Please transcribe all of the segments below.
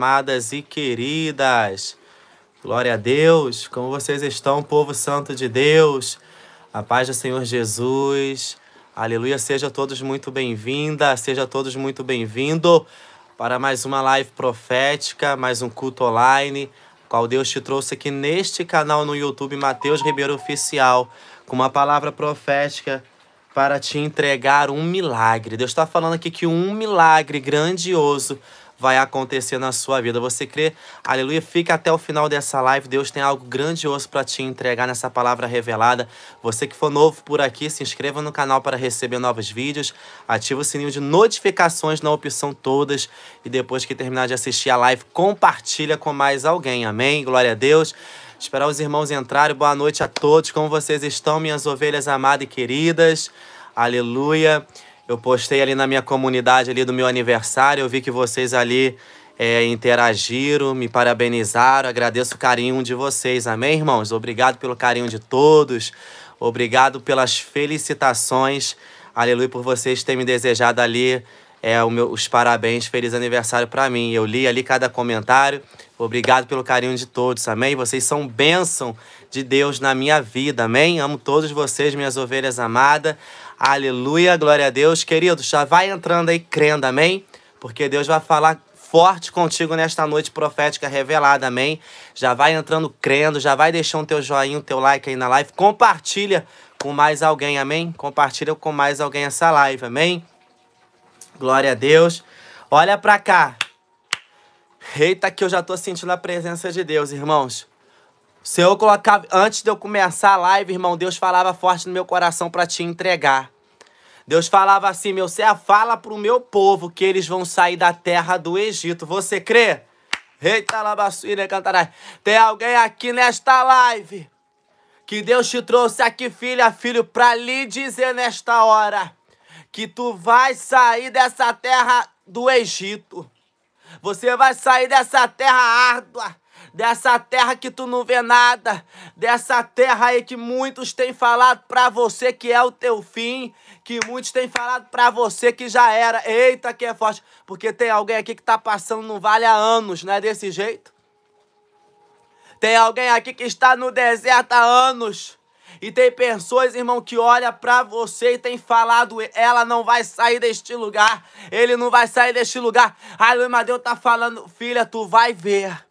amadas e queridas. Glória a Deus, como vocês estão, povo santo de Deus. A paz do Senhor Jesus. Aleluia, seja todos muito bem-vinda, seja todos muito bem-vindo para mais uma live profética, mais um culto online, qual Deus te trouxe aqui neste canal no YouTube Mateus Ribeiro Oficial, com uma palavra profética para te entregar um milagre. Deus está falando aqui que um milagre grandioso vai acontecer na sua vida. Você crê? Aleluia. Fica até o final dessa live. Deus tem algo grandioso para te entregar nessa palavra revelada. Você que for novo por aqui, se inscreva no canal para receber novos vídeos. Ativa o sininho de notificações na opção todas. E depois que terminar de assistir a live, compartilha com mais alguém. Amém? Glória a Deus esperar os irmãos entrarem. Boa noite a todos. Como vocês estão, minhas ovelhas amadas e queridas? Aleluia. Eu postei ali na minha comunidade ali do meu aniversário, eu vi que vocês ali é, interagiram, me parabenizaram, agradeço o carinho de vocês, amém, irmãos? Obrigado pelo carinho de todos, obrigado pelas felicitações, aleluia, por vocês terem me desejado ali é, meu, os parabéns, feliz aniversário para mim. Eu li ali cada comentário. Obrigado pelo carinho de todos, amém? Vocês são bênção de Deus na minha vida, amém? Amo todos vocês, minhas ovelhas amadas. Aleluia, glória a Deus. Querido, já vai entrando aí crendo, amém? Porque Deus vai falar forte contigo nesta noite profética revelada, amém? Já vai entrando crendo, já vai deixando o teu joinha, o teu like aí na live. Compartilha com mais alguém, amém? Compartilha com mais alguém essa live, amém? Glória a Deus. Olha pra cá. Eita que eu já tô sentindo a presença de Deus, irmãos. Se eu colocava. Antes de eu começar a live, irmão, Deus falava forte no meu coração para te entregar. Deus falava assim: meu céu, fala pro meu povo que eles vão sair da terra do Egito. Você crê? Eita, labaçuíra, Cantarai. Tem alguém aqui nesta live que Deus te trouxe aqui, filha, filho, para lhe dizer nesta hora que tu vai sair dessa terra do Egito. Você vai sair dessa terra árdua dessa terra que tu não vê nada, dessa terra aí que muitos têm falado pra você que é o teu fim, que muitos têm falado pra você que já era. Eita, que é forte, porque tem alguém aqui que tá passando no vale há anos, não é desse jeito? Tem alguém aqui que está no deserto há anos. E tem pessoas, irmão, que olha para você e tem falado, ela não vai sair deste lugar, ele não vai sair deste lugar. Aleluia, Deus tá falando, filha, tu vai ver.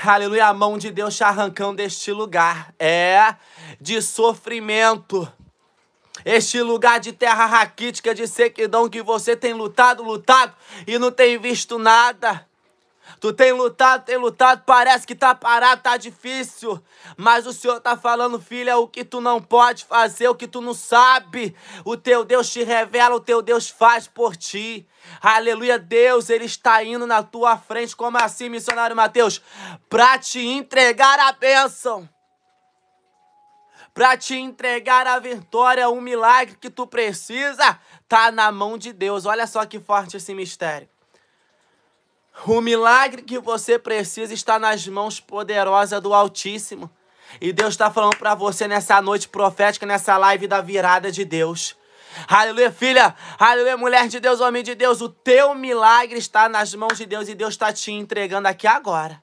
Aleluia, a mão de Deus te arrancando deste lugar. É de sofrimento. Este lugar de terra raquítica, de sequidão que você tem lutado, lutado e não tem visto nada. Tu tem lutado, tem lutado, parece que tá parado, tá difícil. Mas o Senhor tá falando, filha, é o que tu não pode fazer, é o que tu não sabe. O teu Deus te revela, o teu Deus faz por ti. Aleluia, Deus, ele está indo na tua frente, como é assim, missionário Mateus? Pra te entregar a bênção para te entregar a vitória, o milagre que tu precisa, tá na mão de Deus. Olha só que forte esse mistério. O milagre que você precisa está nas mãos poderosas do Altíssimo. E Deus está falando para você nessa noite profética, nessa live da virada de Deus. Aleluia, filha. Aleluia, mulher de Deus, homem de Deus. O teu milagre está nas mãos de Deus e Deus está te entregando aqui agora.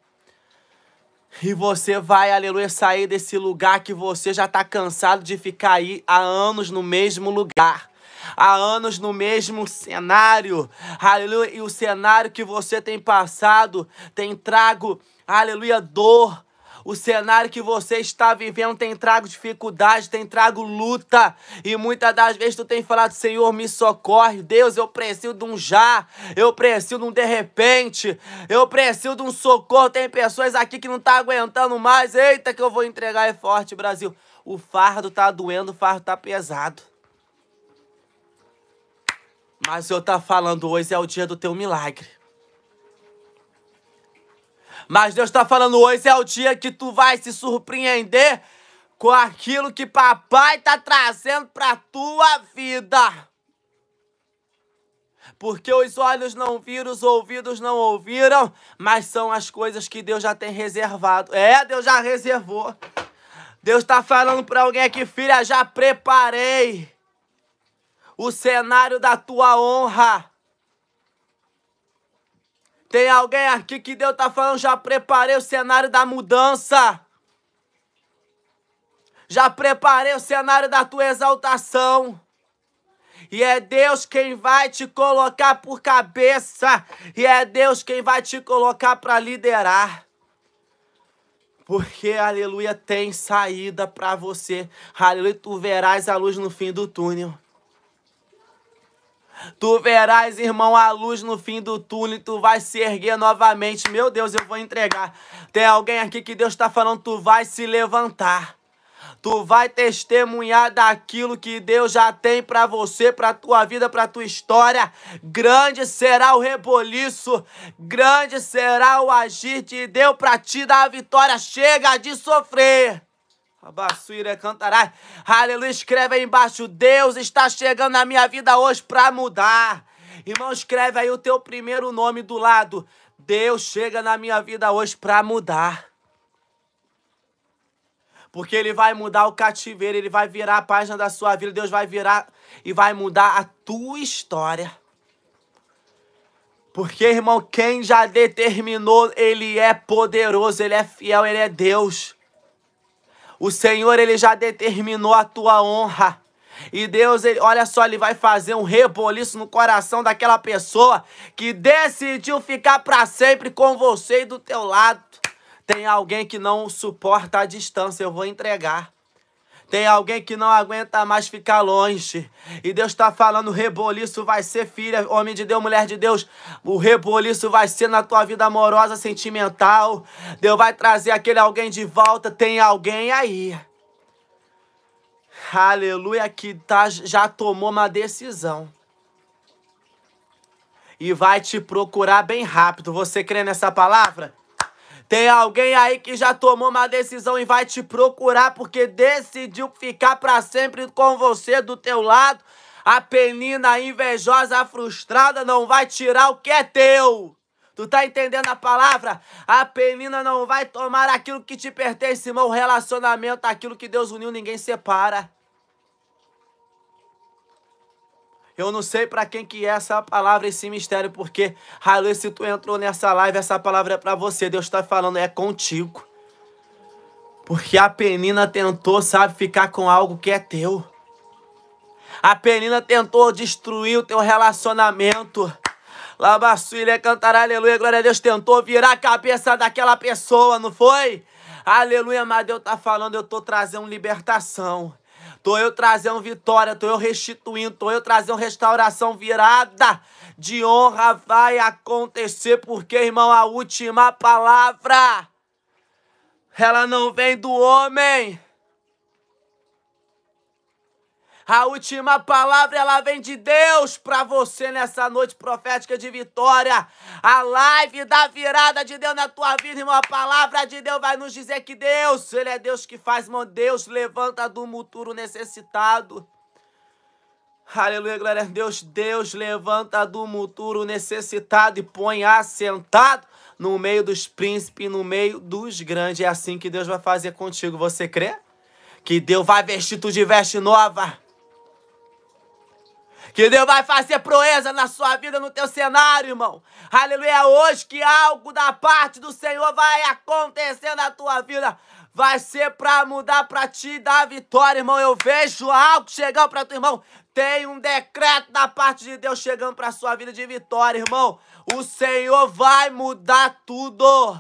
E você vai, aleluia, sair desse lugar que você já está cansado de ficar aí há anos no mesmo lugar há anos no mesmo cenário, aleluia, e o cenário que você tem passado tem trago, aleluia, dor. O cenário que você está vivendo tem trago dificuldade, tem trago luta. E muitas das vezes tu tem falado, Senhor, me socorre. Deus, eu preciso de um já. Eu preciso de um de repente. Eu preciso de um socorro. Tem pessoas aqui que não tá aguentando mais. Eita, que eu vou entregar é forte, Brasil. O fardo tá doendo, o fardo tá pesado. Mas eu tá falando hoje é o dia do teu milagre. Mas Deus tá falando hoje é o dia que tu vai se surpreender com aquilo que papai tá trazendo pra tua vida. Porque os olhos não viram, os ouvidos não ouviram, mas são as coisas que Deus já tem reservado. É, Deus já reservou. Deus tá falando para alguém aqui, filha, já preparei o cenário da tua honra. Tem alguém aqui que Deus tá falando, já preparei o cenário da mudança. Já preparei o cenário da tua exaltação. E é Deus quem vai te colocar por cabeça. E é Deus quem vai te colocar para liderar. Porque, aleluia, tem saída para você. Aleluia, tu verás a luz no fim do túnel. Tu verás, irmão, a luz no fim do túnel, tu vai se erguer novamente. Meu Deus, eu vou entregar. Tem alguém aqui que Deus está falando, tu vai se levantar. Tu vai testemunhar daquilo que Deus já tem para você, para tua vida, para tua história. Grande será o reboliço, grande será o agir de Deus para te dar a vitória. Chega de sofrer. Abassuira cantará. Aleluia, escreve aí embaixo. Deus está chegando na minha vida hoje para mudar. Irmão, escreve aí o teu primeiro nome do lado. Deus chega na minha vida hoje para mudar. Porque ele vai mudar o cativeiro, ele vai virar a página da sua vida, Deus vai virar e vai mudar a tua história. Porque, irmão, quem já determinou, ele é poderoso, ele é fiel, ele é Deus. O Senhor, ele já determinou a tua honra. E Deus, ele, olha só, ele vai fazer um reboliço no coração daquela pessoa que decidiu ficar para sempre com você e do teu lado. Tem alguém que não suporta a distância, eu vou entregar. Tem alguém que não aguenta mais ficar longe. E Deus tá falando: reboliço vai ser, filha, homem de Deus, mulher de Deus. O reboliço vai ser na tua vida amorosa, sentimental. Deus vai trazer aquele alguém de volta. Tem alguém aí. Aleluia, que tá, já tomou uma decisão. E vai te procurar bem rápido. Você crê nessa palavra? Tem alguém aí que já tomou uma decisão e vai te procurar porque decidiu ficar para sempre com você do teu lado. A penina invejosa, frustrada, não vai tirar o que é teu. Tu tá entendendo a palavra? A penina não vai tomar aquilo que te pertence, irmão. Relacionamento, aquilo que Deus uniu, ninguém separa. Eu não sei para quem que é essa palavra, esse mistério, porque, Aleluia, se tu entrou nessa live, essa palavra é para você. Deus está falando, é contigo. Porque a penina tentou, sabe, ficar com algo que é teu. A penina tentou destruir o teu relacionamento. Labaçuília cantar aleluia, glória a Deus, tentou virar a cabeça daquela pessoa, não foi? Aleluia, mas Deus tá falando, eu tô trazendo libertação. Tô eu trazendo vitória, tô eu restituindo, tô eu trazendo restauração virada. De honra vai acontecer, porque, irmão, a última palavra, ela não vem do homem a última palavra ela vem de Deus para você nessa noite profética de vitória. A live da virada de Deus na tua vida, irmão. A palavra de Deus vai nos dizer que Deus, ele é Deus que faz, irmão. Deus levanta do muturo necessitado. Aleluia, glória a Deus. Deus levanta do muturo necessitado e põe assentado no meio dos príncipes, no meio dos grandes. É assim que Deus vai fazer contigo. Você crê? Que Deus vai vestir tu de veste nova que Deus vai fazer proeza na sua vida, no teu cenário, irmão. Aleluia. É hoje que algo da parte do Senhor vai acontecer na tua vida. Vai ser pra mudar, pra te dar vitória, irmão. Eu vejo algo chegando pra tu, irmão. Tem um decreto da parte de Deus chegando pra sua vida de vitória, irmão. O Senhor vai mudar tudo.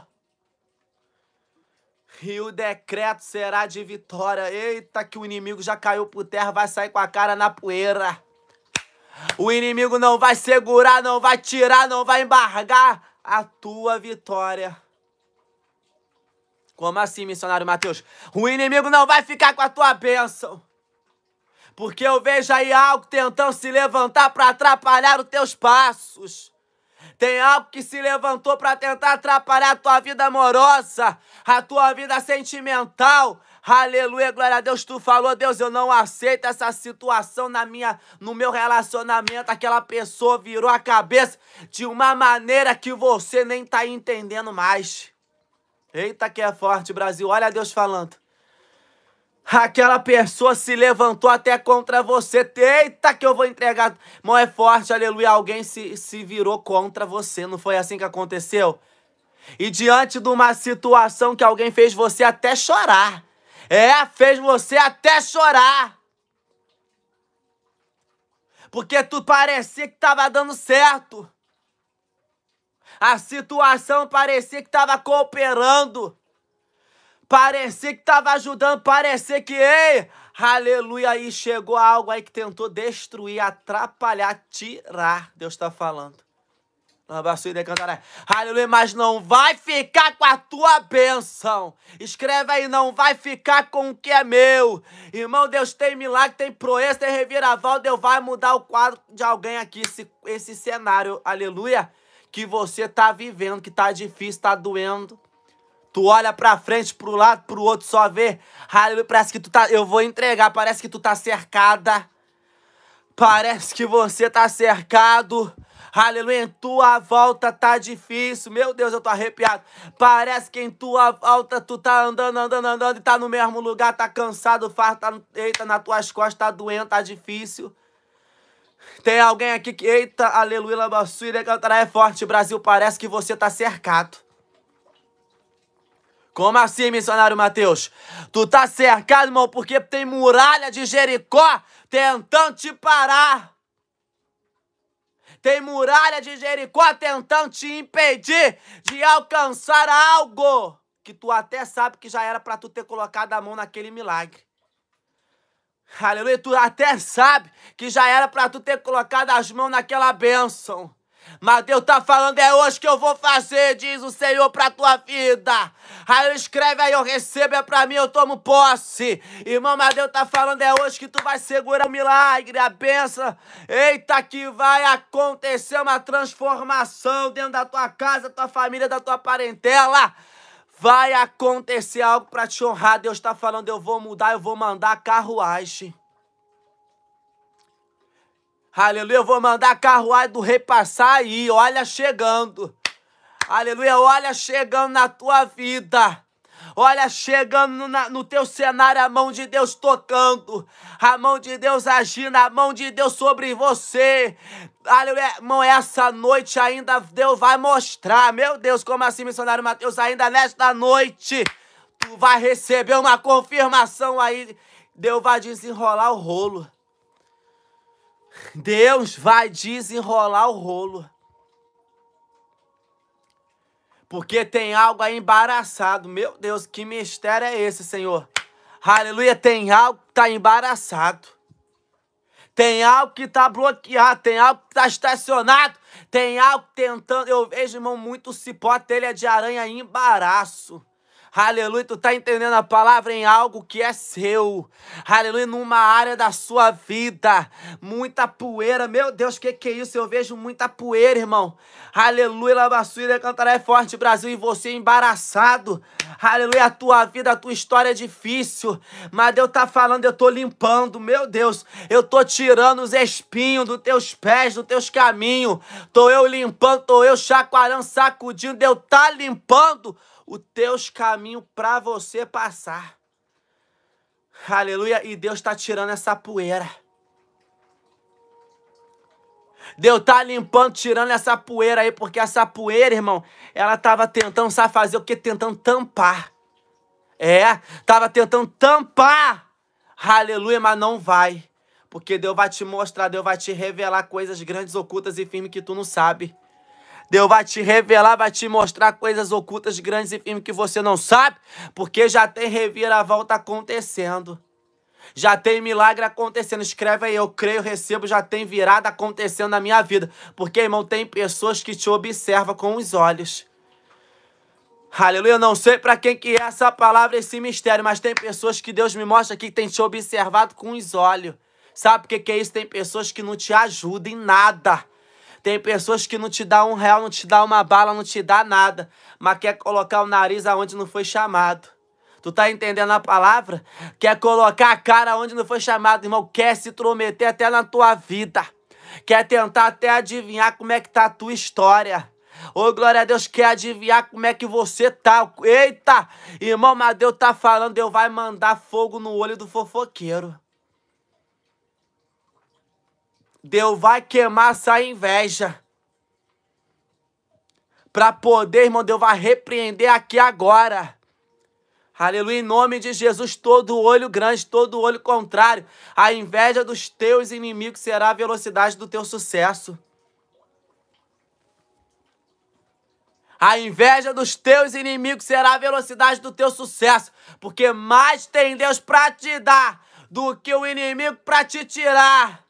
E o decreto será de vitória. Eita, que o inimigo já caiu por terra, vai sair com a cara na poeira. O inimigo não vai segurar, não vai tirar, não vai embargar a tua vitória. Como assim, missionário Mateus? O inimigo não vai ficar com a tua bênção. Porque eu vejo aí algo tentando se levantar para atrapalhar os teus passos. Tem algo que se levantou para tentar atrapalhar a tua vida amorosa, a tua vida sentimental, Aleluia, glória a Deus. Tu falou, Deus, eu não aceito essa situação na minha, no meu relacionamento. Aquela pessoa virou a cabeça de uma maneira que você nem tá entendendo mais. Eita, que é forte, Brasil. Olha Deus falando. Aquela pessoa se levantou até contra você. Eita, que eu vou entregar. Mão é forte, aleluia. Alguém se, se virou contra você. Não foi assim que aconteceu? E diante de uma situação que alguém fez você até chorar. É, fez você até chorar. Porque tu parecia que tava dando certo. A situação parecia que tava cooperando. Parecia que tava ajudando, parecia que, ei, aleluia, aí chegou algo aí que tentou destruir, atrapalhar, tirar. Deus está falando. Aleluia, mas não vai ficar com a tua bênção. Escreve aí, não vai ficar com o que é meu. Irmão, Deus tem milagre, tem proeza, tem reviraval. Deus vai mudar o quadro de alguém aqui, esse, esse cenário, aleluia, que você tá vivendo, que tá difícil, tá doendo. Tu olha pra frente, pro lado, pro outro, só vê. Aleluia, parece que tu tá. Eu vou entregar, parece que tu tá cercada. Parece que você tá cercado. Aleluia, em tua volta tá difícil. Meu Deus, eu tô arrepiado. Parece que em tua volta tu tá andando, andando, andando e tá no mesmo lugar, tá cansado, farto, tá, eita, nas tuas costas tá doendo, tá difícil. Tem alguém aqui que, eita, aleluia, labaçuira, cantará é forte, Brasil, parece que você tá cercado. Como assim, missionário Mateus? Tu tá cercado, irmão, porque tem muralha de Jericó tentando te parar. Tem muralha de Jericó tentando te impedir de alcançar algo que tu até sabe que já era para tu ter colocado a mão naquele milagre. Aleluia, tu até sabe que já era para tu ter colocado as mãos naquela bênção. Mas Deus tá falando, é hoje que eu vou fazer, diz o Senhor pra tua vida. Aí eu escreve, aí eu recebo, é pra mim, eu tomo posse. Irmão, mas Deus tá falando, é hoje que tu vai segurar o milagre, a benção. Eita, que vai acontecer uma transformação dentro da tua casa, da tua família, da tua parentela. Vai acontecer algo pra te honrar. Deus tá falando, eu vou mudar, eu vou mandar carruagem. Aleluia, eu vou mandar a carruagem do rei passar aí, olha chegando. Aleluia, olha chegando na tua vida. Olha, chegando no, na, no, teu cenário, a mão de Deus tocando, a mão de Deus agindo, a mão de Deus sobre você. Aleluia, irmão, essa noite ainda Deus vai mostrar. Meu Deus, como assim, missionário Mateus, ainda nesta noite, tu vai receber uma confirmação aí. Deus vai desenrolar o rolo. Deus vai desenrolar o rolo. Porque tem algo aí embaraçado. Meu Deus, que mistério é esse, Senhor? Aleluia, tem algo que está embaraçado. Tem algo que está bloqueado, tem algo que está estacionado, tem algo tentando. Eu vejo, irmão, muito cipó, telha de aranha, embaraço. Aleluia, tu tá entendendo a palavra em algo que é seu. Aleluia, numa área da sua vida. Muita poeira. Meu Deus, que que é isso? Eu vejo muita poeira, irmão. Aleluia, Labassuíra, cantaré forte, Brasil, e você embaraçado. Aleluia, a tua vida, a tua história é difícil. Mas Deus tá falando, eu tô limpando. Meu Deus, eu tô tirando os espinhos dos teus pés, dos teus caminhos. Tô eu limpando, tô eu chacoalhando, sacudindo. Deus tá limpando os teus caminhos para você passar. Aleluia. E Deus está tirando essa poeira. Deus tá limpando, tirando essa poeira aí, porque essa poeira, irmão, ela tava tentando, sabe fazer o que? Tentando tampar. É, tava tentando tampar. Aleluia, mas não vai. Porque Deus vai te mostrar, Deus vai te revelar coisas grandes, ocultas e firmes que tu não sabe. Deus vai te revelar, vai te mostrar coisas ocultas, grandes e firmes que você não sabe, porque já tem reviravolta acontecendo. Já tem milagre acontecendo. Escreve aí, eu creio, recebo, já tem virada acontecendo na minha vida. Porque, irmão, tem pessoas que te observam com os olhos. Aleluia, não sei para quem que é essa palavra, esse mistério, mas tem pessoas que Deus me mostra aqui que tem te observado com os olhos. Sabe o que, que é isso? Tem pessoas que não te ajudam em nada. Tem pessoas que não te dá um real, não te dá uma bala, não te dá nada, mas quer colocar o nariz aonde não foi chamado. Tu tá entendendo a palavra? Quer colocar a cara onde não foi chamado, irmão. Quer se intrometer até na tua vida. Quer tentar até adivinhar como é que tá a tua história. Ô, glória a Deus, quer adivinhar como é que você tá. Eita! Irmão Deus tá falando, Deus vai mandar fogo no olho do fofoqueiro. Deus vai queimar essa inveja. Para poder, irmão, Deus vai repreender aqui agora. Aleluia, em nome de Jesus, todo olho grande, todo olho contrário, a inveja dos teus inimigos será a velocidade do teu sucesso. A inveja dos teus inimigos será a velocidade do teu sucesso, porque mais tem Deus para te dar do que o inimigo para te tirar.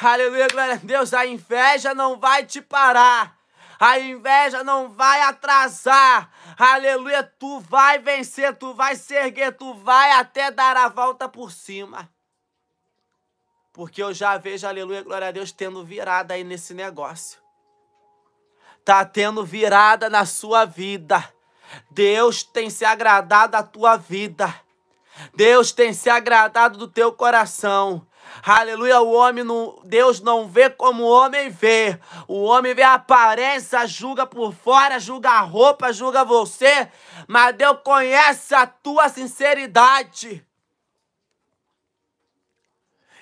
Aleluia, glória a Deus. A inveja não vai te parar. A inveja não vai atrasar. Aleluia, tu vai vencer, tu vai se erguer, tu vai até dar a volta por cima. Porque eu já vejo, aleluia, glória a Deus, tendo virada aí nesse negócio. Tá tendo virada na sua vida. Deus tem se agradado da tua vida. Deus tem se agradado do teu coração. Aleluia, o homem não, Deus não vê como o homem vê. O homem vê a aparência, julga por fora, julga a roupa, julga você, mas Deus conhece a tua sinceridade.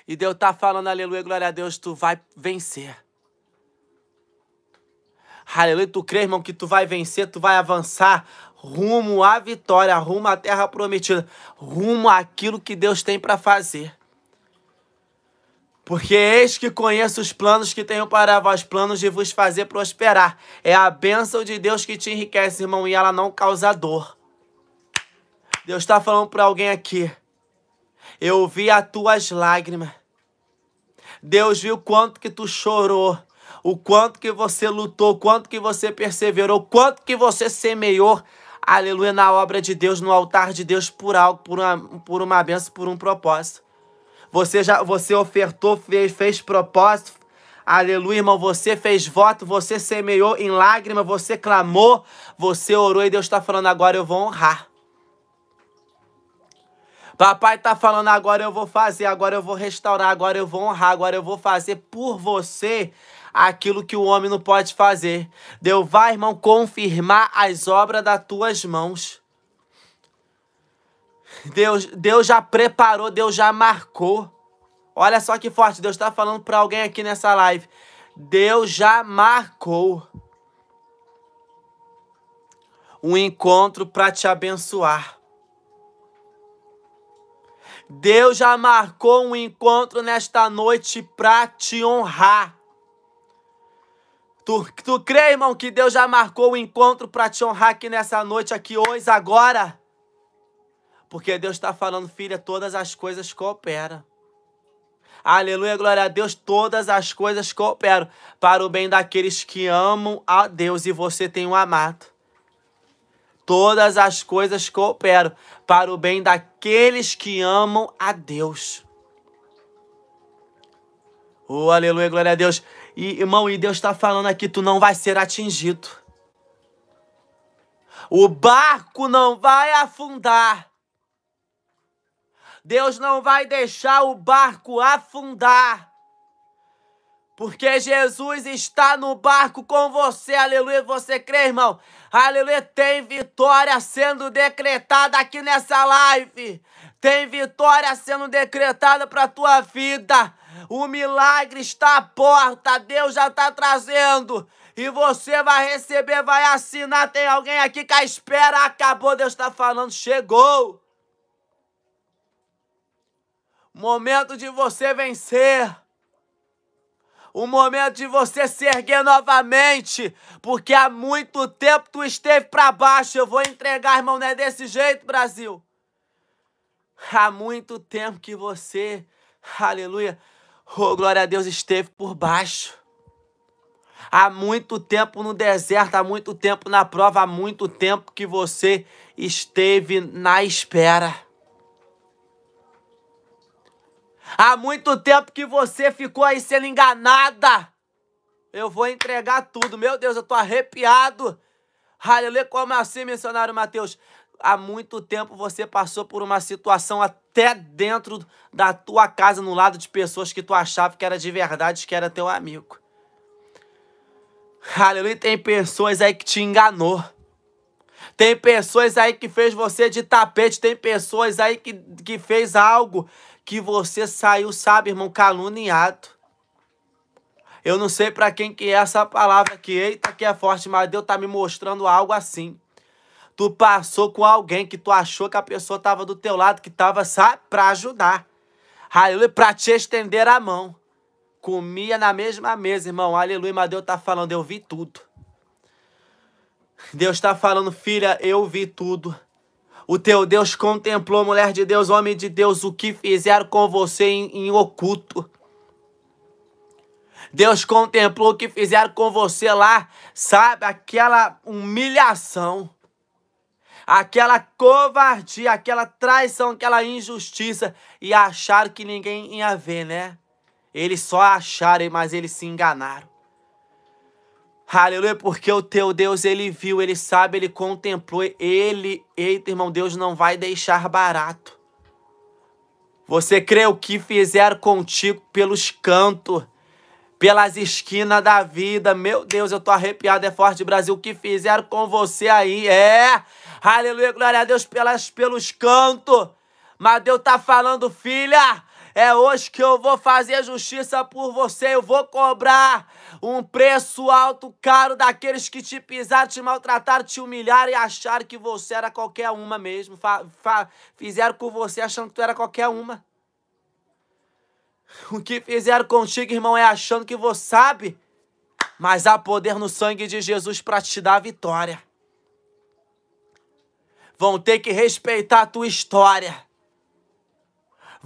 E Deus tá falando, aleluia, glória a Deus, tu vai vencer. Aleluia, tu crê, irmão, que tu vai vencer, tu vai avançar rumo à vitória, rumo à terra prometida, rumo àquilo que Deus tem para fazer. Porque eis que conheço os planos que tenho para vós, planos de vos fazer prosperar. É a bênção de Deus que te enriquece, irmão, e ela não causa dor. Deus está falando para alguém aqui. Eu vi as tuas lágrimas. Deus viu quanto que tu chorou, o quanto que você lutou, o quanto que você perseverou, o quanto que você semeou, aleluia, na obra de Deus, no altar de Deus, por algo, por uma, por uma bênção, por um propósito. Você já você ofertou, fez, fez propósito. Aleluia, irmão. Você fez voto, você semeou em lágrima, você clamou, você orou e Deus está falando agora eu vou honrar. Papai está falando agora eu vou fazer, agora eu vou restaurar, agora eu vou honrar, agora eu vou fazer por você aquilo que o homem não pode fazer. Deus vai, irmão, confirmar as obras das tuas mãos. Deus, Deus já preparou, Deus já marcou. Olha só que forte, Deus está falando para alguém aqui nessa live. Deus já marcou um encontro para te abençoar. Deus já marcou um encontro nesta noite para te honrar. Tu, tu crê, irmão, que Deus já marcou o um encontro para te honrar aqui nessa noite, aqui hoje, agora? Porque Deus está falando, filha, todas as coisas cooperam. Aleluia, glória a Deus. Todas as coisas cooperam para o bem daqueles que amam a Deus e você tem um amado. Todas as coisas cooperam para o bem daqueles que amam a Deus. Oh, aleluia, glória a Deus. E, irmão, e Deus está falando aqui, tu não vai ser atingido. O barco não vai afundar Deus não vai deixar o barco afundar. Porque Jesus está no barco com você, aleluia. Você crê, irmão? Aleluia. Tem vitória sendo decretada aqui nessa live. Tem vitória sendo decretada para tua vida. O milagre está à porta. Deus já está trazendo. E você vai receber, vai assinar. Tem alguém aqui que a espera acabou. Deus está falando, chegou. Momento de você vencer. O momento de você se erguer novamente, porque há muito tempo tu esteve para baixo. Eu vou entregar, irmão, não é desse jeito, Brasil. Há muito tempo que você, aleluia, oh, glória a Deus, esteve por baixo. Há muito tempo no deserto, há muito tempo na prova, há muito tempo que você esteve na espera. Há muito tempo que você ficou aí sendo enganada. Eu vou entregar tudo. Meu Deus, eu tô arrepiado. Aleluia, como é assim, missionário Mateus? Há muito tempo você passou por uma situação até dentro da tua casa, no lado de pessoas que tu achava que era de verdade, que era teu amigo. Aleluia, tem pessoas aí que te enganou. Tem pessoas aí que fez você de tapete, tem pessoas aí que, que fez algo que você saiu, sabe, irmão, caluniado. Eu não sei para quem que é essa palavra aqui eita que é forte, mas Deus tá me mostrando algo assim. Tu passou com alguém que tu achou que a pessoa tava do teu lado, que tava, sabe, para ajudar. Aleluia, para te estender a mão. Comia na mesma mesa, irmão. Aleluia, mas Deus tá falando, eu vi tudo. Deus tá falando, filha, eu vi tudo. O teu Deus contemplou, mulher de Deus, homem de Deus, o que fizeram com você em, em oculto. Deus contemplou o que fizeram com você lá, sabe? Aquela humilhação, aquela covardia, aquela traição, aquela injustiça e acharam que ninguém ia ver, né? Eles só acharam, mas eles se enganaram. Aleluia, porque o teu Deus, ele viu, ele sabe, ele contemplou, ele, eita, irmão, Deus não vai deixar barato. Você crê o que fizeram contigo pelos cantos, pelas esquinas da vida. Meu Deus, eu tô arrepiado, é forte, Brasil. O que fizeram com você aí? É! Aleluia, glória a Deus pelas, pelos cantos. Mas Deus tá falando, filha, é hoje que eu vou fazer justiça por você. Eu vou cobrar um preço alto, caro, daqueles que te pisaram, te maltrataram, te humilharam e acharam que você era qualquer uma mesmo. fizeram com você achando que tu era qualquer uma. O que fizeram contigo, irmão, é achando que você sabe, mas há poder no sangue de Jesus para te dar vitória. Vão ter que respeitar a tua história.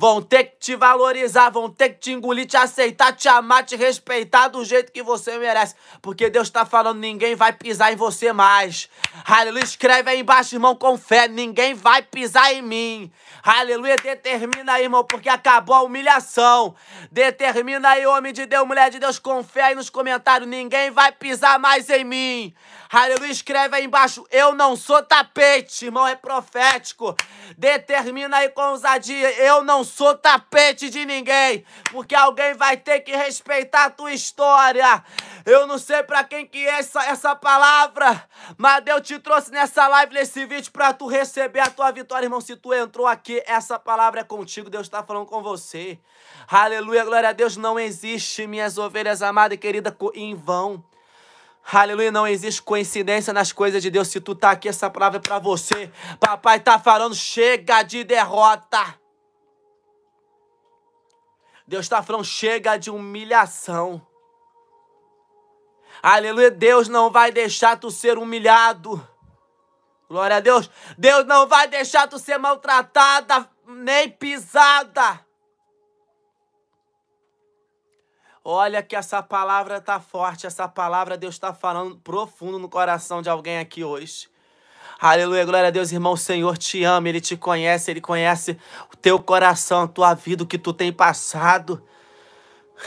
Vão ter que te valorizar, vão ter que te engolir, te aceitar, te amar, te respeitar do jeito que você merece. Porque Deus tá falando, ninguém vai pisar em você mais. Aleluia, escreve aí embaixo, irmão, com fé, ninguém vai pisar em mim. Aleluia, determina aí, irmão, porque acabou a humilhação. Determina aí, homem de Deus, mulher de Deus, com fé aí nos comentários, ninguém vai pisar mais em mim. Aleluia, escreve aí embaixo, eu não sou tapete, irmão, é profético. Determina aí com ousadia, eu não sou tapete de ninguém, porque alguém vai ter que respeitar a tua história. Eu não sei para quem que é essa, essa palavra, mas Deus te trouxe nessa live, nesse vídeo, para tu receber a tua vitória, irmão. Se tu entrou aqui, essa palavra é contigo, Deus está falando com você. Aleluia, glória a Deus, não existe, minhas ovelhas amadas e queridas, em vão. Aleluia, não existe coincidência nas coisas de Deus. Se tu tá aqui, essa palavra é pra você. Papai tá falando, chega de derrota. Deus tá falando, chega de humilhação. Aleluia, Deus não vai deixar tu ser humilhado. Glória a Deus. Deus não vai deixar tu ser maltratada, nem pisada. Olha que essa palavra tá forte, essa palavra Deus está falando profundo no coração de alguém aqui hoje. Aleluia, glória a Deus, irmão. O Senhor te ama, Ele te conhece, Ele conhece o teu coração, a tua vida, o que tu tem passado.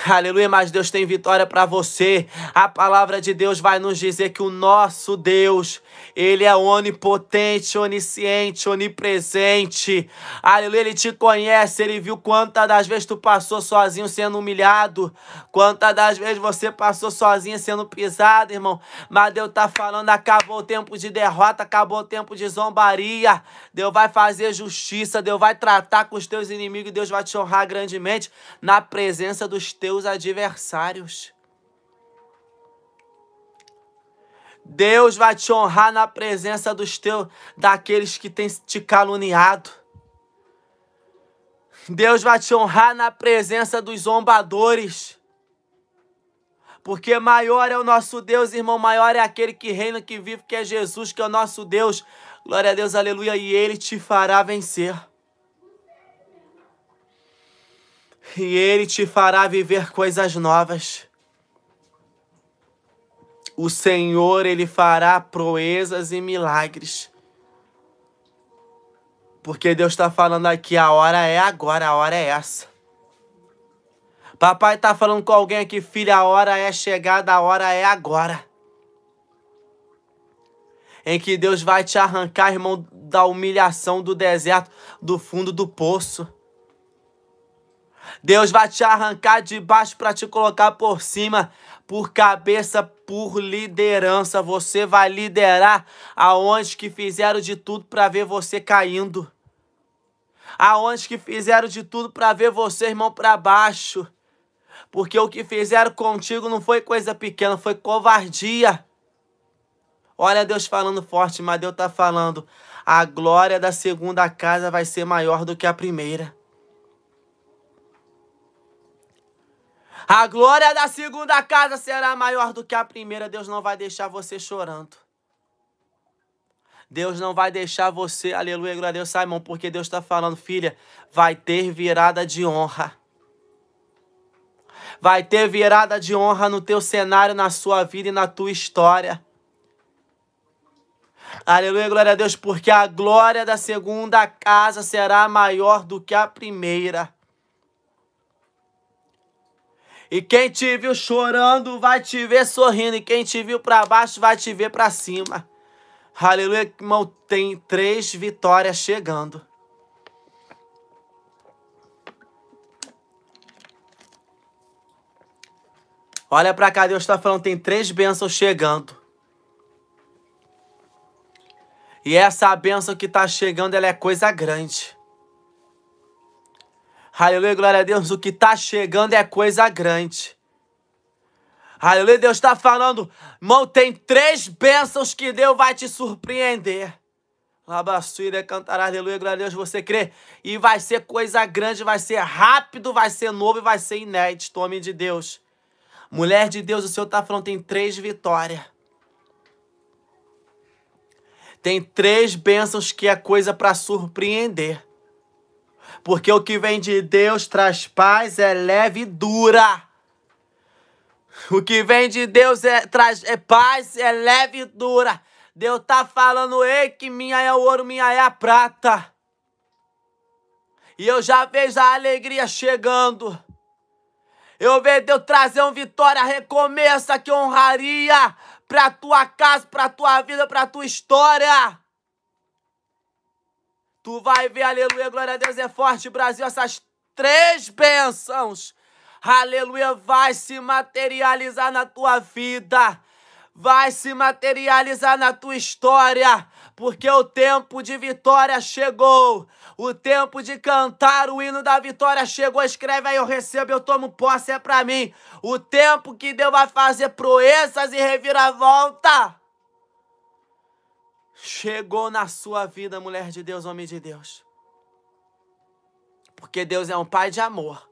Aleluia, mas Deus tem vitória para você. A palavra de Deus vai nos dizer que o nosso Deus, ele é onipotente, onisciente, onipresente. Aleluia, ele te conhece, ele viu quantas das vezes tu passou sozinho sendo humilhado, quantas das vezes você passou sozinho sendo pisado, irmão. Mas Deus tá falando, acabou o tempo de derrota, acabou o tempo de zombaria. Deus vai fazer justiça, Deus vai tratar com os teus inimigos, Deus vai te honrar grandemente na presença dos teus adversários. Deus vai te honrar na presença dos teus, daqueles que têm te caluniado. Deus vai te honrar na presença dos zombadores. Porque maior é o nosso Deus, irmão, maior é aquele que reina, que vive, que é Jesus, que é o nosso Deus. Glória a Deus, aleluia, e ele te fará vencer. E ele te fará viver coisas novas. O Senhor, ele fará proezas e milagres. Porque Deus está falando aqui, a hora é agora, a hora é essa. Papai está falando com alguém aqui, filho, a hora é chegada, a hora é agora. Em que Deus vai te arrancar, irmão, da humilhação do deserto, do fundo do poço. Deus vai te arrancar de baixo para te colocar por cima por cabeça, por liderança. Você vai liderar aonde que fizeram de tudo para ver você caindo. Aonde que fizeram de tudo para ver você, irmão, para baixo. Porque o que fizeram contigo não foi coisa pequena, foi covardia. Olha Deus falando forte, mas Deus tá falando. A glória da segunda casa vai ser maior do que a primeira. A glória da segunda casa será maior do que a primeira. Deus não vai deixar você chorando. Deus não vai deixar você, aleluia, glória a Deus, Simão, porque Deus está falando, filha, vai ter virada de honra. Vai ter virada de honra no teu cenário, na sua vida e na tua história. Aleluia, glória a Deus, porque a glória da segunda casa será maior do que a primeira. E quem te viu chorando vai te ver sorrindo. E quem te viu para baixo vai te ver para cima. Aleluia, irmão. Tem três vitórias chegando. Olha para cá, Deus está falando, tem três bênçãos chegando. E essa bênção que está chegando, ela é coisa grande. Aleluia, glória a Deus. O que está chegando é coisa grande. Aleluia, Deus está falando. Irmão, tem três bênçãos que Deus vai te surpreender. Labassuira cantar aleluia, glória a Deus, você crê. E vai ser coisa grande, vai ser rápido, vai ser novo e vai ser inédito, homem de Deus. Mulher de Deus, o Senhor está falando, tem três vitórias. Tem três bênçãos que é coisa para surpreender porque o que vem de Deus traz paz, é leve e dura. O que vem de Deus é, traz, é paz, é leve e dura. Deus tá falando, ei, que minha é o ouro, minha é a prata. E eu já vejo a alegria chegando. Eu vejo Deus trazer uma vitória, recomeça que honraria pra tua casa, pra tua vida, pra tua história. Tu vai ver, aleluia, glória a Deus é forte, Brasil, essas três bênçãos. Aleluia, vai se materializar na tua vida. Vai se materializar na tua história, porque o tempo de vitória chegou. O tempo de cantar o hino da vitória chegou. Escreve aí, eu recebo, eu tomo posse, é pra mim. O tempo que Deus vai fazer proezas e reviravolta chegou na sua vida, mulher de Deus, homem de Deus. Porque Deus é um pai de amor.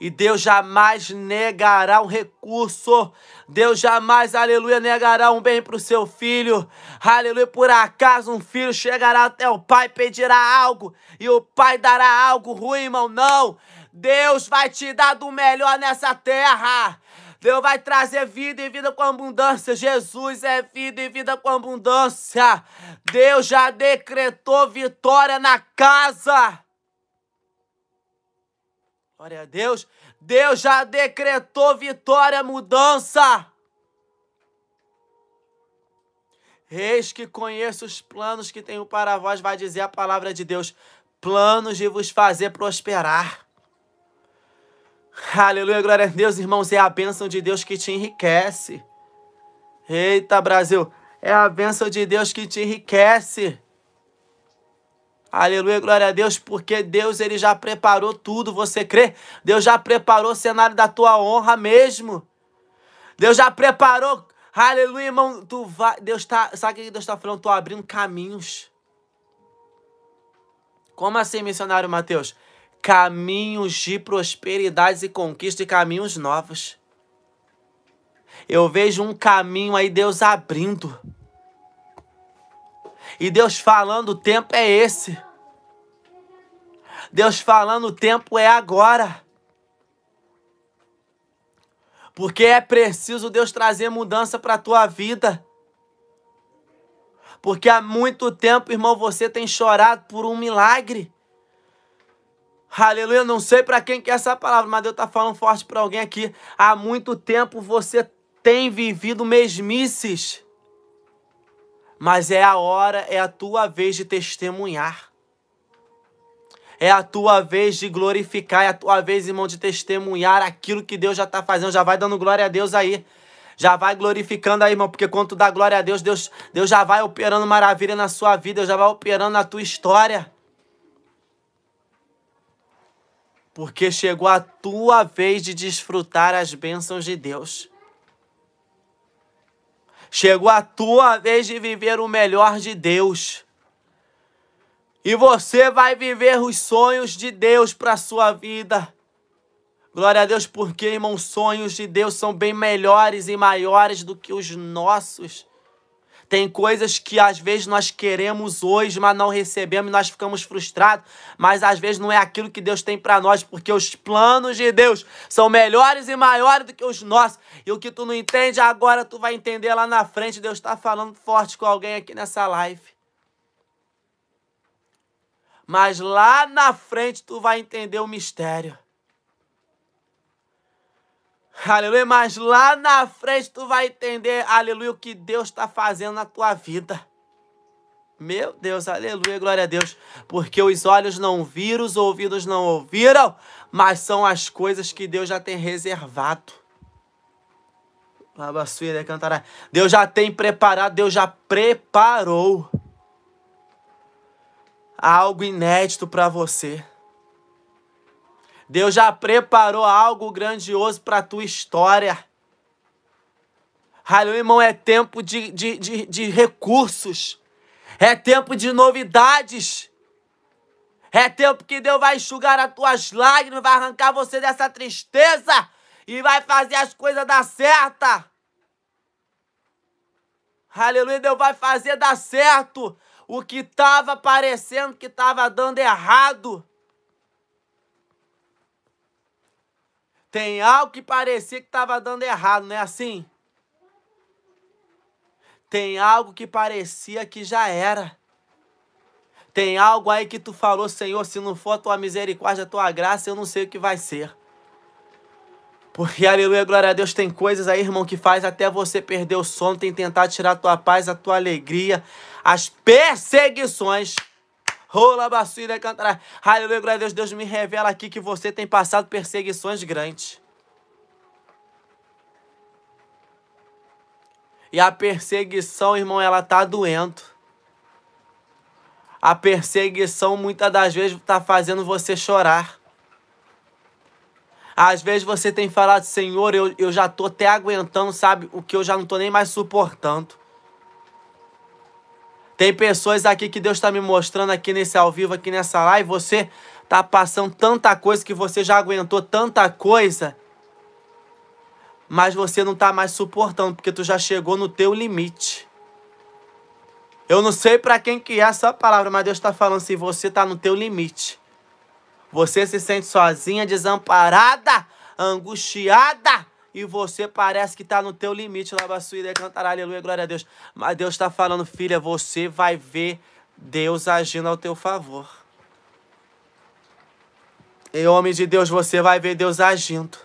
E Deus jamais negará um recurso. Deus jamais, aleluia, negará um bem para o seu filho. Aleluia, por acaso um filho chegará até o pai, pedirá algo. E o pai dará algo ruim, irmão. Não. Deus vai te dar do melhor nessa terra. Deus vai trazer vida e vida com abundância. Jesus é vida e vida com abundância. Deus já decretou vitória na casa. Glória a Deus. Deus já decretou vitória, mudança. Eis que conheço os planos que tenho para vós, vai dizer a palavra de Deus. Planos de vos fazer prosperar Aleluia, glória a Deus, irmãos. É a bênção de Deus que te enriquece. Eita, Brasil. É a bênção de Deus que te enriquece. Aleluia, glória a Deus, porque Deus ele já preparou tudo, você crê? Deus já preparou o cenário da tua honra mesmo. Deus já preparou. Aleluia, irmão, tu vai, Deus tá, sabe o que Deus está falando? Tô abrindo caminhos. Como assim, missionário Mateus? caminhos de prosperidades e conquista e caminhos novos. Eu vejo um caminho aí Deus abrindo. E Deus falando, o tempo é esse. Deus falando, o tempo é agora. Porque é preciso Deus trazer mudança para a tua vida. Porque há muito tempo, irmão, você tem chorado por um milagre. Aleluia, não sei para quem que é essa palavra, mas Deus tá falando forte para alguém aqui. Há muito tempo você tem vivido mesmices. Mas é a hora, é a tua vez de testemunhar. É a tua vez de glorificar, é a tua vez, irmão, de testemunhar aquilo que Deus já tá fazendo. Já vai dando glória a Deus aí. Já vai glorificando aí, irmão, porque quando tu dá glória a Deus, Deus, Deus já vai operando maravilha na sua vida, Deus já vai operando na tua história. porque chegou a tua vez de desfrutar as bênçãos de Deus. Chegou a tua vez de viver o melhor de Deus. E você vai viver os sonhos de Deus para a sua vida. Glória a Deus, porque, irmão, sonhos de Deus são bem melhores e maiores do que os nossos. Tem coisas que às vezes nós queremos hoje, mas não recebemos e nós ficamos frustrados, mas às vezes não é aquilo que Deus tem para nós, porque os planos de Deus são melhores e maiores do que os nossos. E o que tu não entende agora, tu vai entender lá na frente. Deus está falando forte com alguém aqui nessa live. Mas lá na frente tu vai entender o mistério. Aleluia, mas lá na frente tu vai entender, aleluia, o que Deus está fazendo na tua vida. Meu Deus, aleluia, glória a Deus. Porque os olhos não viram, os ouvidos não ouviram, mas são as coisas que Deus já tem reservado. Deus já tem preparado, Deus já preparou algo inédito para você. Deus já preparou algo grandioso para a tua história. Aleluia, irmão, é tempo de, de, de, de recursos. É tempo de novidades. É tempo que Deus vai enxugar as tuas lágrimas, vai arrancar você dessa tristeza e vai fazer as coisas dar certa. Aleluia, Deus vai fazer dar certo o que estava parecendo que estava dando errado. Tem algo que parecia que estava dando errado, não é assim? Tem algo que parecia que já era. Tem algo aí que tu falou, Senhor, se não for a tua misericórdia, a tua graça, eu não sei o que vai ser. Porque, aleluia, glória a Deus, tem coisas aí, irmão, que faz até você perder o sono, tem tentar tirar a tua paz, a tua alegria, as perseguições. Rola bacilha é cantará. Aleluia, glória a Deus. Deus me revela aqui que você tem passado perseguições grandes. E a perseguição, irmão, ela tá doendo. A perseguição muitas das vezes tá fazendo você chorar. Às vezes você tem falado, Senhor, eu, eu já tô até aguentando, sabe? O que eu já não tô nem mais suportando. Tem pessoas aqui que Deus está me mostrando aqui nesse ao vivo, aqui nessa live. Você tá passando tanta coisa que você já aguentou tanta coisa, mas você não tá mais suportando porque tu já chegou no teu limite. Eu não sei para quem que é essa palavra, mas Deus está falando assim, você tá no teu limite. Você se sente sozinha, desamparada, angustiada, e você parece que tá no teu limite. Lava sua e cantar aleluia, glória a Deus. Mas Deus tá falando, filha, você vai ver Deus agindo ao teu favor. Em homem de Deus, você vai ver Deus agindo.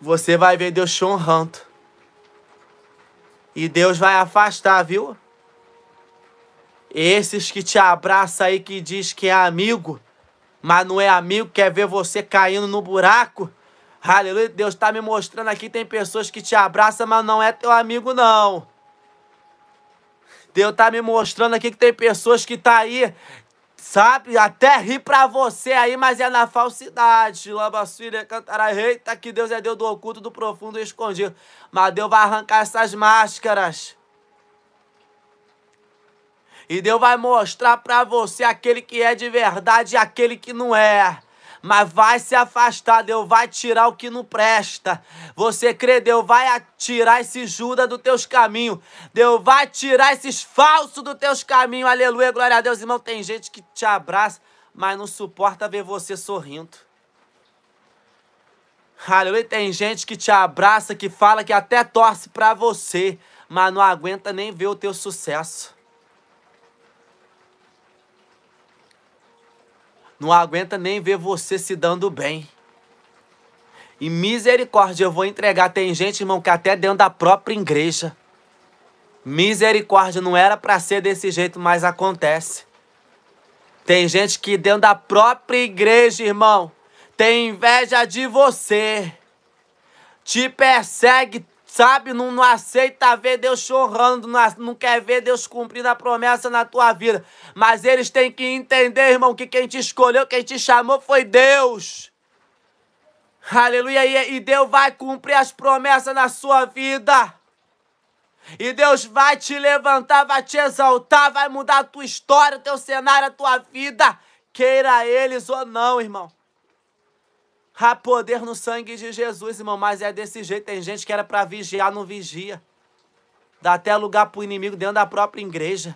Você vai ver Deus te honrando. E Deus vai afastar, viu? Esses que te abraçam aí, que diz que é amigo, mas não é amigo, quer ver você caindo no buraco. Aleluia, Deus está me mostrando aqui, tem pessoas que te abraçam, mas não é teu amigo não. Deus está me mostrando aqui que tem pessoas que tá aí, sabe, até ri para você aí, mas é na falsidade. Lambacília, cantará, eita que Deus é Deus do oculto, do profundo e escondido. Mas Deus vai arrancar essas máscaras. E Deus vai mostrar para você aquele que é de verdade e aquele que não é mas vai se afastar, Deus vai tirar o que não presta. Você crê, Deus vai tirar esse Judas dos teus caminhos. Deus vai tirar esses falsos dos teus caminhos. Aleluia, glória a Deus, irmão. Tem gente que te abraça, mas não suporta ver você sorrindo. Aleluia, tem gente que te abraça, que fala que até torce para você, mas não aguenta nem ver o teu sucesso. não aguenta nem ver você se dando bem. E misericórdia, eu vou entregar. Tem gente, irmão, que até dentro da própria igreja. Misericórdia, não era para ser desse jeito, mas acontece. Tem gente que dentro da própria igreja, irmão, tem inveja de você. Te persegue sabe? Não, não aceita ver Deus chorando, não, não quer ver Deus cumprindo a promessa na tua vida. Mas eles têm que entender, irmão, que quem te escolheu, quem te chamou foi Deus. Aleluia, e, e Deus vai cumprir as promessas na sua vida. E Deus vai te levantar, vai te exaltar, vai mudar a tua história, o teu cenário, a tua vida. Queira eles ou não, irmão. Há poder no sangue de Jesus, irmão, mas é desse jeito. Tem gente que era para vigiar, não vigia. Dá até lugar pro inimigo dentro da própria igreja.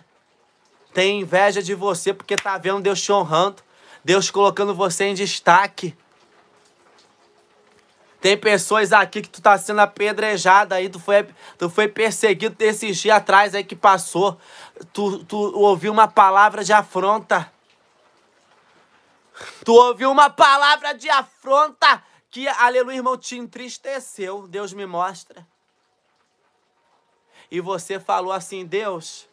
Tem inveja de você porque tá vendo Deus te honrando, Deus colocando você em destaque. Tem pessoas aqui que tu tá sendo apedrejada aí, tu foi, tu foi perseguido desses dias atrás aí que passou. Tu, tu ouviu uma palavra de afronta. Tu ouviu uma palavra de afronta que, aleluia, irmão, te entristeceu. Deus me mostra. E você falou assim: Deus,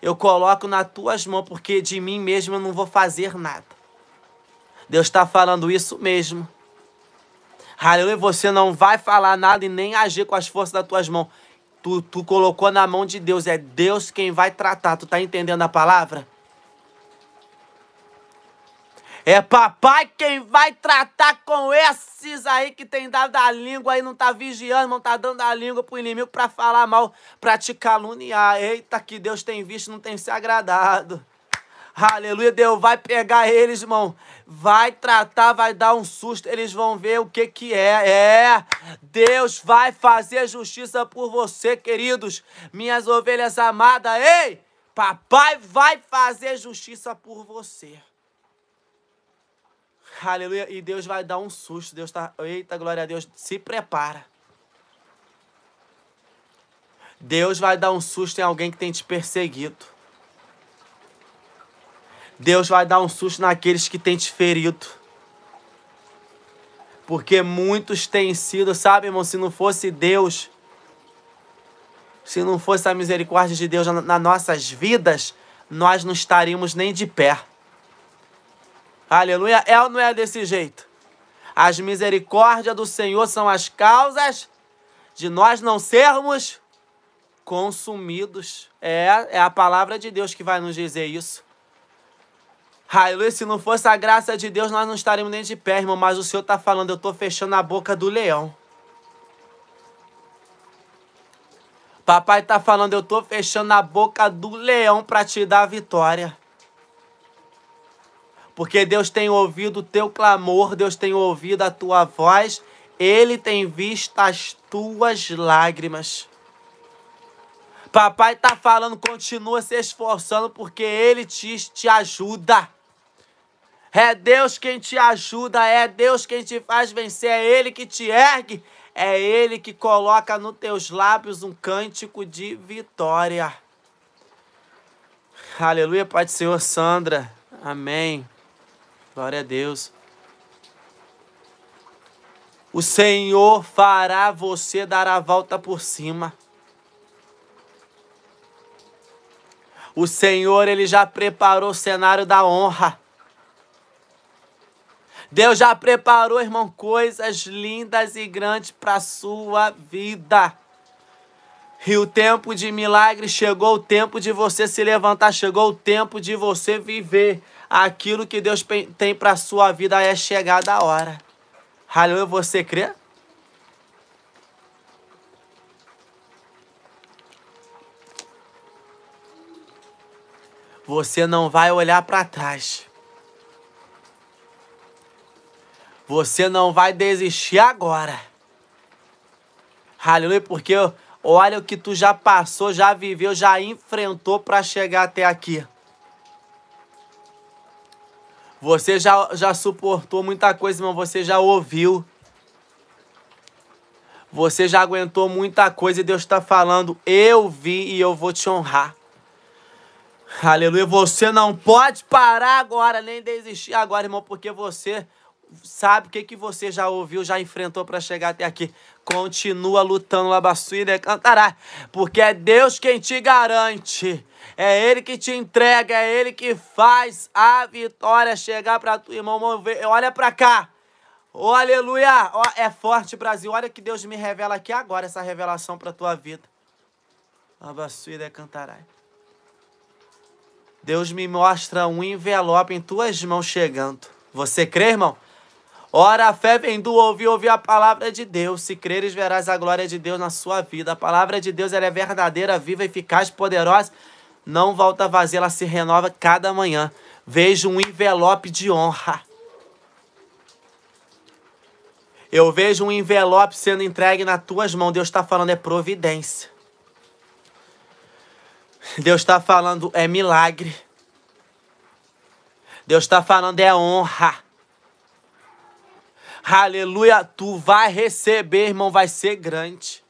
eu coloco nas tuas mãos, porque de mim mesmo eu não vou fazer nada. Deus está falando isso mesmo. Aleluia, você não vai falar nada e nem agir com as forças das tuas mãos. Tu, tu colocou na mão de Deus, é Deus quem vai tratar. Tu está entendendo a palavra? É papai quem vai tratar com esses aí que tem dado a língua aí, não tá vigiando, não tá dando a língua pro inimigo pra falar mal, pra te caluniar. Eita, que Deus tem visto, não tem se agradado. Aleluia, Deus vai pegar eles, irmão. Vai tratar, vai dar um susto. Eles vão ver o que que é. É, Deus vai fazer justiça por você, queridos. Minhas ovelhas amadas, ei! Papai vai fazer justiça por você. Aleluia. E Deus vai dar um susto. Deus tá. Eita, glória a Deus. Se prepara. Deus vai dar um susto em alguém que tem te perseguido. Deus vai dar um susto naqueles que tem te ferido. Porque muitos têm sido, sabe, irmão, se não fosse Deus, se não fosse a misericórdia de Deus nas nossas vidas, nós não estaríamos nem de pé. Aleluia. É ou não é desse jeito. As misericórdias do Senhor são as causas de nós não sermos consumidos. É, é a palavra de Deus que vai nos dizer isso. Aleluia, se não fosse a graça de Deus, nós não estaríamos nem de pé, irmão. Mas o Senhor está falando, eu estou fechando a boca do leão. Papai está falando, eu estou fechando a boca do leão para te dar a vitória. Porque Deus tem ouvido o teu clamor, Deus tem ouvido a tua voz, Ele tem visto as tuas lágrimas. Papai está falando, continua se esforçando, porque Ele te, te ajuda. É Deus quem te ajuda, é Deus quem te faz vencer, é Ele que te ergue, é Ele que coloca nos teus lábios um cântico de vitória. Aleluia, Pai do Senhor, Sandra. Amém. Glória a Deus. O Senhor fará você dar a volta por cima. O Senhor, ele já preparou o cenário da honra. Deus já preparou, irmão, coisas lindas e grandes para sua vida. E o tempo de milagre chegou, o tempo de você se levantar, chegou o tempo de você viver aquilo que Deus tem para sua vida é chegada a hora. Aleluia, você crê? Você não vai olhar para trás. Você não vai desistir agora. Aleluia, porque olha o que tu já passou, já viveu, já enfrentou para chegar até aqui. Você já, já suportou muita coisa, irmão. Você já ouviu. Você já aguentou muita coisa e Deus está falando: Eu vi e eu vou te honrar. Aleluia. Você não pode parar agora, nem desistir agora, irmão, porque você sabe o que, que você já ouviu, já enfrentou para chegar até aqui. Continua lutando, Labacina, né? cantará, porque é Deus quem te garante. É Ele que te entrega, é Ele que faz a vitória chegar para tu, irmão. Olha para cá. Oh, aleluia! Oh, é forte, Brasil. Olha que Deus me revela aqui agora essa revelação para tua vida. Abassuíra né, cantarai. Deus me mostra um envelope em tuas mãos chegando. Você crê, irmão? Ora, a fé vem do ouvir, ouvir a palavra de Deus. Se creres, verás a glória de Deus na sua vida. A palavra de Deus ela é verdadeira, viva, eficaz, poderosa. Não volta vazia, ela se renova cada manhã. Vejo um envelope de honra. Eu vejo um envelope sendo entregue nas tuas mãos. Deus está falando, é providência. Deus está falando, é milagre. Deus está falando, é honra. Aleluia, tu vai receber, irmão, vai ser grande.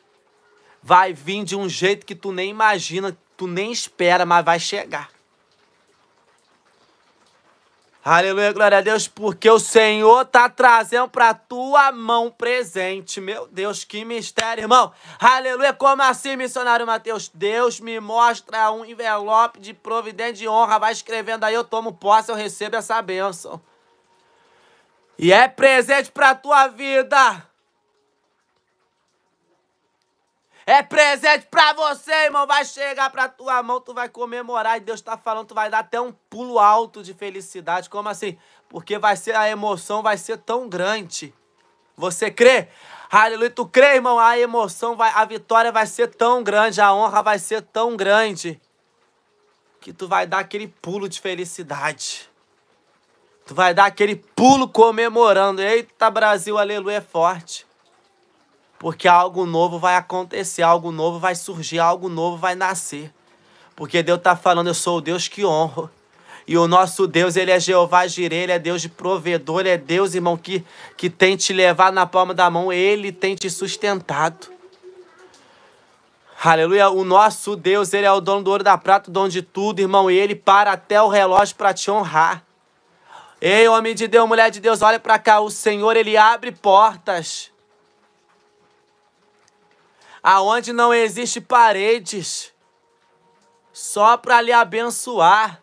Vai vir de um jeito que tu nem imagina, tu nem espera, mas vai chegar. Aleluia, glória a Deus, porque o Senhor tá trazendo para tua mão presente. Meu Deus, que mistério, irmão. Aleluia, como assim, missionário Mateus? Deus me mostra um envelope de providência de honra, vai escrevendo aí, eu tomo posse, eu recebo essa bênção. E é presente pra tua vida. É presente pra você, irmão. Vai chegar pra tua mão, tu vai comemorar. E Deus tá falando, tu vai dar até um pulo alto de felicidade. Como assim? Porque vai ser a emoção, vai ser tão grande. Você crê? Aleluia. Tu crê, irmão? A emoção, vai, a vitória vai ser tão grande, a honra vai ser tão grande. Que tu vai dar aquele pulo de felicidade. Tu vai dar aquele pulo comemorando. Eita, Brasil, aleluia, é forte. Porque algo novo vai acontecer, algo novo vai surgir, algo novo vai nascer. Porque Deus está falando, eu sou o Deus que honro. E o nosso Deus, ele é Jeová Jireh, ele é Deus de provedor, ele é Deus, irmão, que, que tem te levado na palma da mão, ele tem te sustentado. Aleluia, o nosso Deus, ele é o dono do ouro da prata, o dono de tudo, irmão, e ele para até o relógio para te honrar. Ei, homem de Deus, mulher de Deus, olha para cá. O Senhor, ele abre portas. Aonde não existe paredes. Só para lhe abençoar.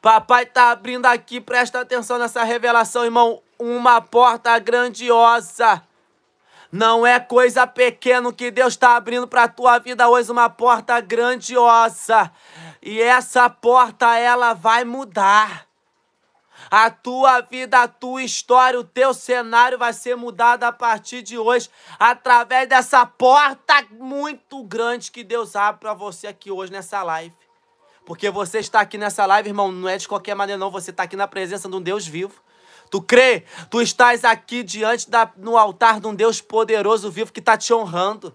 Papai tá abrindo aqui, presta atenção nessa revelação, irmão. Uma porta grandiosa. Não é coisa pequena que Deus está abrindo para a tua vida hoje, uma porta grandiosa. E essa porta, ela vai mudar. A tua vida, a tua história, o teu cenário vai ser mudado a partir de hoje, através dessa porta muito grande que Deus abre para você aqui hoje nessa live. Porque você está aqui nessa live, irmão, não é de qualquer maneira não, você está aqui na presença de um Deus vivo. Tu crê? Tu estás aqui diante da, no altar de um Deus poderoso vivo que está te honrando.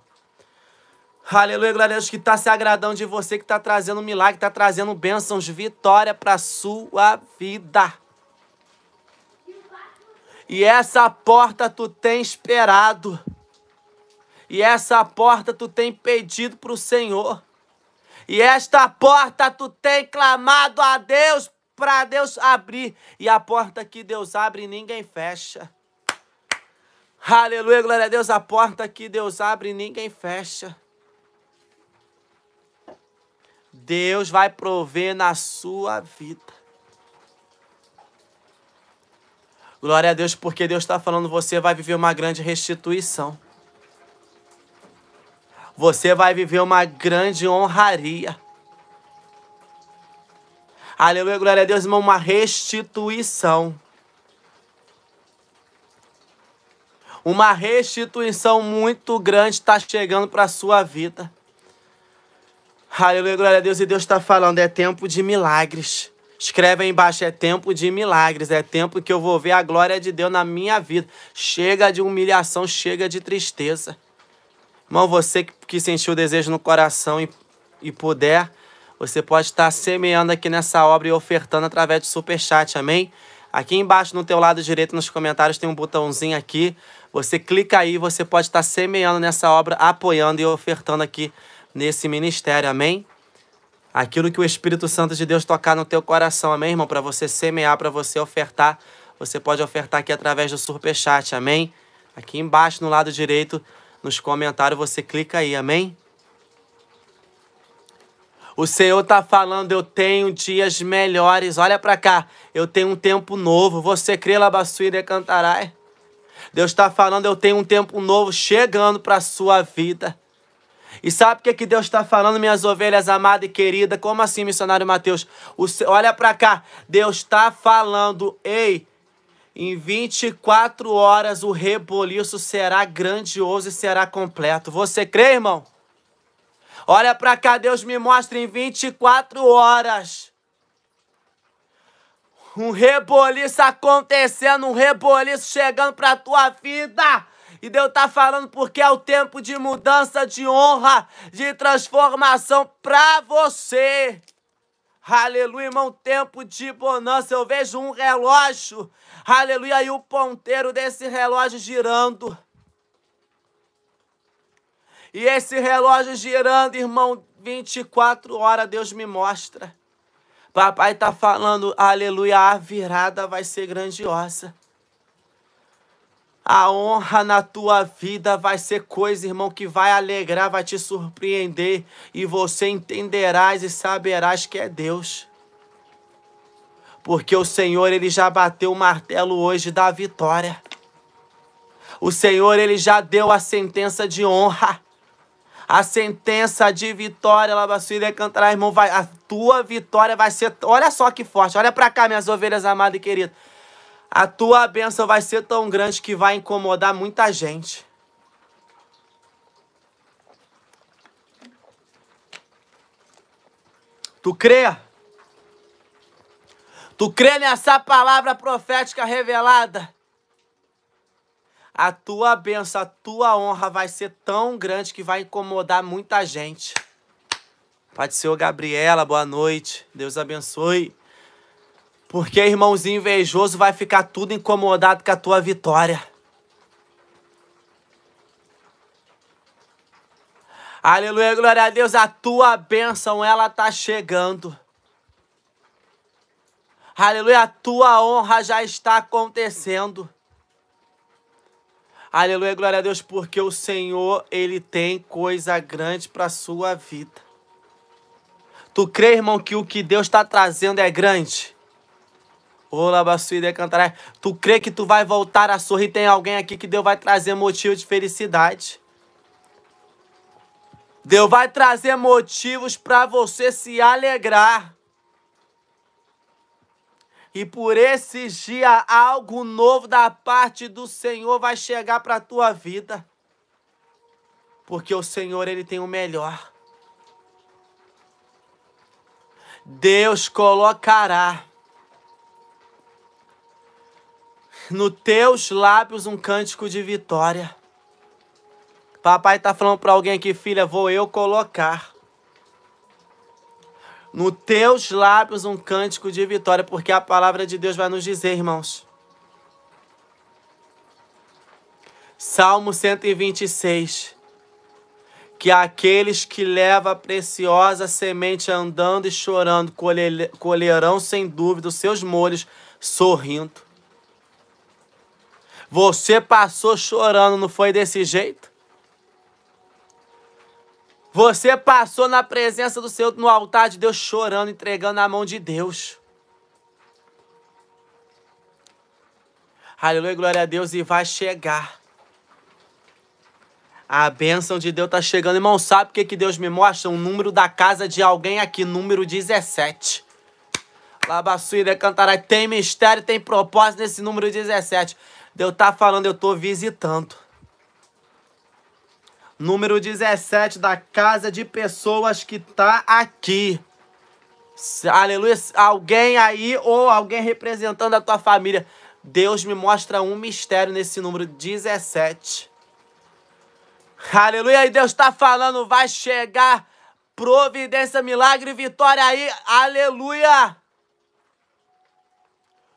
Aleluia, glória a Deus, que está se agradando de você, que está trazendo milagre, está trazendo bênçãos, vitória para sua vida. E essa porta tu tem esperado. E essa porta tu tem pedido para o Senhor. E esta porta tu tem clamado a Deus para Deus abrir. E a porta que Deus abre, ninguém fecha. Aleluia, glória a Deus. A porta que Deus abre, ninguém fecha. Deus vai prover na sua vida. Glória a Deus, porque Deus está falando, você vai viver uma grande restituição. Você vai viver uma grande honraria. Aleluia, glória a Deus, irmão, uma restituição. Uma restituição muito grande está chegando para a sua vida. Aleluia, glória a Deus, e Deus está falando, é tempo de milagres. Escreve aí embaixo, é tempo de milagres, é tempo que eu vou ver a glória de Deus na minha vida. Chega de humilhação, chega de tristeza. Irmão, você que sentiu o desejo no coração e, e puder, você pode estar semeando aqui nessa obra e ofertando através do superchat, amém? Aqui embaixo no teu lado direito nos comentários tem um botãozinho aqui. Você clica aí, você pode estar semeando nessa obra, apoiando e ofertando aqui nesse ministério, amém? Aquilo que o Espírito Santo de Deus tocar no teu coração, amém, irmão? Para você semear, para você ofertar, você pode ofertar aqui através do Superchat, amém? Aqui embaixo, no lado direito, nos comentários, você clica aí, amém? O Senhor tá falando, eu tenho dias melhores. Olha para cá, eu tenho um tempo novo. Você crê, Labassuíra, cantarai? É? Deus está falando, eu tenho um tempo novo chegando para a sua vida. E sabe o que, é que Deus está falando, minhas ovelhas amada e querida? Como assim, missionário Mateus? O, olha para cá. Deus está falando, ei, em 24 horas o reboliço será grandioso e será completo. Você crê, irmão? Olha para cá, Deus me mostra em 24 horas. Um reboliço acontecendo, um reboliço chegando para tua vida. E Deus tá falando porque é o tempo de mudança, de honra, de transformação pra você. Aleluia, irmão, tempo de bonança. Eu vejo um relógio. Aleluia, e o ponteiro desse relógio girando. E esse relógio girando, irmão, 24 horas Deus me mostra. Papai tá falando, aleluia, a virada vai ser grandiosa. A honra na tua vida vai ser coisa, irmão, que vai alegrar, vai te surpreender e você entenderás e saberás que é Deus. Porque o Senhor, ele já bateu o martelo hoje da vitória. O Senhor, ele já deu a sentença de honra. A sentença de vitória, Labacília é cantará, irmão, vai, a tua vitória vai ser. Olha só que forte, olha para cá, minhas ovelhas amadas e queridas a tua bênção vai ser tão grande que vai incomodar muita gente. Tu crê? Tu crê nessa palavra profética revelada? A tua bênção, a tua honra vai ser tão grande que vai incomodar muita gente. Pode ser o Gabriela, boa noite. Deus abençoe. Porque irmãozinho invejoso vai ficar tudo incomodado com a tua vitória. Aleluia, glória a Deus, a tua bênção, ela tá chegando. Aleluia, a tua honra já está acontecendo. Aleluia, glória a Deus, porque o Senhor, ele tem coisa grande para sua vida. Tu crê, irmão, que o que Deus está trazendo é grande? Olá, Bastuída Cantaré. Tu crê que tu vai voltar a sorrir? Tem alguém aqui que Deus vai trazer motivo de felicidade. Deus vai trazer motivos para você se alegrar. E por esses dias, algo novo da parte do Senhor vai chegar para tua vida. Porque o Senhor, Ele tem o melhor. Deus colocará nos teus lábios um cântico de vitória. Papai tá falando para alguém aqui, filha, vou eu colocar nos teus lábios um cântico de vitória, porque a palavra de Deus vai nos dizer, irmãos. Salmo 126. Que aqueles que levam a preciosa semente andando e chorando colherão sem dúvida os seus molhos sorrindo. Você passou chorando, não foi desse jeito? Você passou na presença do Senhor, no altar de Deus, chorando, entregando a mão de Deus. Aleluia, glória a Deus, e vai chegar. A bênção de Deus tá chegando. Irmão, sabe o que, que Deus me mostra? Um número da casa de alguém aqui, número 17. Labassuíra cantará. Tem mistério, tem propósito nesse número 17 de eu estar tá falando, eu tô visitando. Número 17 da casa de pessoas que tá aqui. Aleluia. Alguém aí ou alguém representando a tua família. Deus me mostra um mistério nesse número 17. Aleluia. E Deus está falando, vai chegar providência, milagre, vitória aí. Aleluia.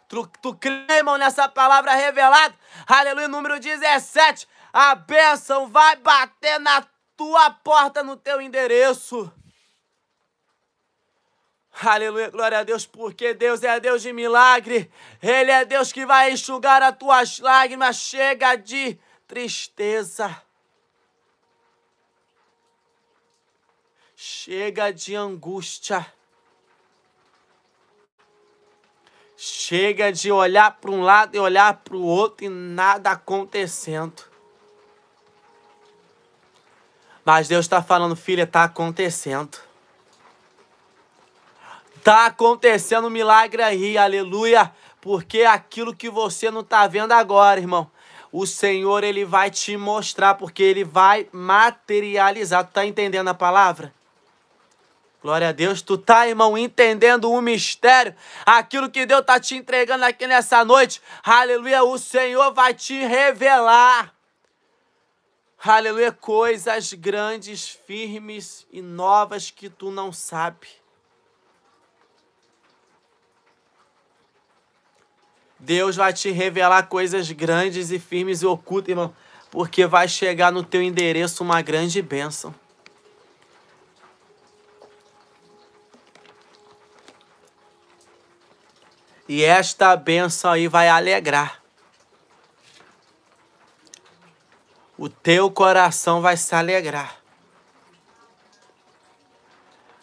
Tu, tu crê, irmão, nessa palavra revelada? Aleluia, número 17. A bênção vai bater na tua porta, no teu endereço. Aleluia, glória a Deus, porque Deus é Deus de milagre. Ele é Deus que vai enxugar as tuas lágrimas. Chega de tristeza. Chega de angústia. Chega de olhar para um lado e olhar para o outro e nada acontecendo. Mas Deus está falando, filha, está acontecendo. Está acontecendo um milagre aí, aleluia. Porque aquilo que você não está vendo agora, irmão, o Senhor ele vai te mostrar, porque ele vai materializar. Tu está entendendo a palavra? Glória a Deus, tu tá, irmão, entendendo o mistério, aquilo que Deus tá te entregando aqui nessa noite. Aleluia, o Senhor vai te revelar. Aleluia, coisas grandes, firmes e novas que tu não sabe. Deus vai te revelar coisas grandes e firmes e ocultas, irmão, porque vai chegar no teu endereço uma grande bênção. E esta bênção aí vai alegrar. O teu coração vai se alegrar.